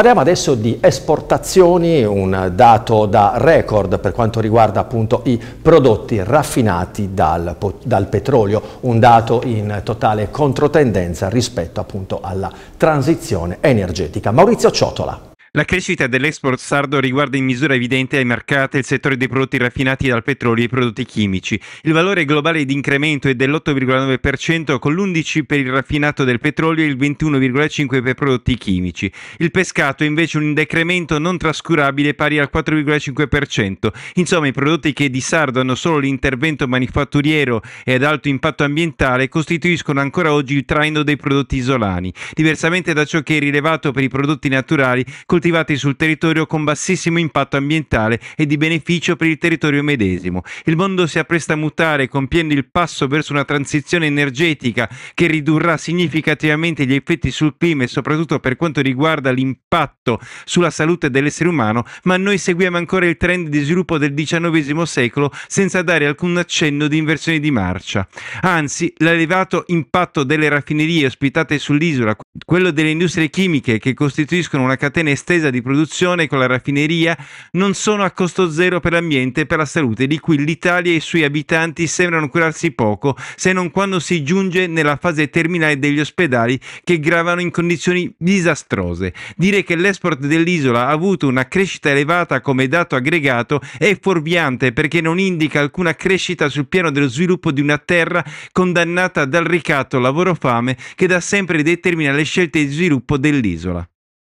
Parliamo adesso di esportazioni, un dato da record per quanto riguarda appunto i prodotti raffinati dal, dal petrolio, un dato in totale controtendenza rispetto appunto alla transizione energetica. Maurizio Ciotola. La crescita dell'export sardo riguarda in misura evidente ai mercati il settore dei prodotti raffinati dal petrolio e i prodotti chimici. Il valore globale di incremento è dell'8,9% con l'11% per il raffinato del petrolio e il 21,5% per prodotti chimici. Il pescato è invece un decremento non trascurabile pari al 4,5%. Insomma, i prodotti che di sardo hanno solo l'intervento manifatturiero e ad alto impatto ambientale costituiscono ancora oggi il traino dei prodotti isolani. Diversamente da ciò che è rilevato per i prodotti naturali, col coltivati sul territorio con bassissimo impatto ambientale e di beneficio per il territorio medesimo. Il mondo si appresta a mutare compiendo il passo verso una transizione energetica che ridurrà significativamente gli effetti sul clima e soprattutto per quanto riguarda l'impatto sulla salute dell'essere umano, ma noi seguiamo ancora il trend di sviluppo del XIX secolo senza dare alcun accenno di inversione di marcia. Anzi, l'elevato impatto delle raffinerie ospitate sull'isola, quello delle industrie chimiche che costituiscono una catena estrema estesa di produzione con la raffineria non sono a costo zero per l'ambiente e per la salute, di cui l'Italia e i suoi abitanti sembrano curarsi poco, se non quando si giunge nella fase terminale degli ospedali che gravano in condizioni disastrose. Dire che l'export dell'isola ha avuto una crescita elevata come dato aggregato è fuorviante perché non indica alcuna crescita sul piano dello sviluppo di una terra condannata dal ricatto lavoro-fame che da sempre determina le scelte di sviluppo dell'isola.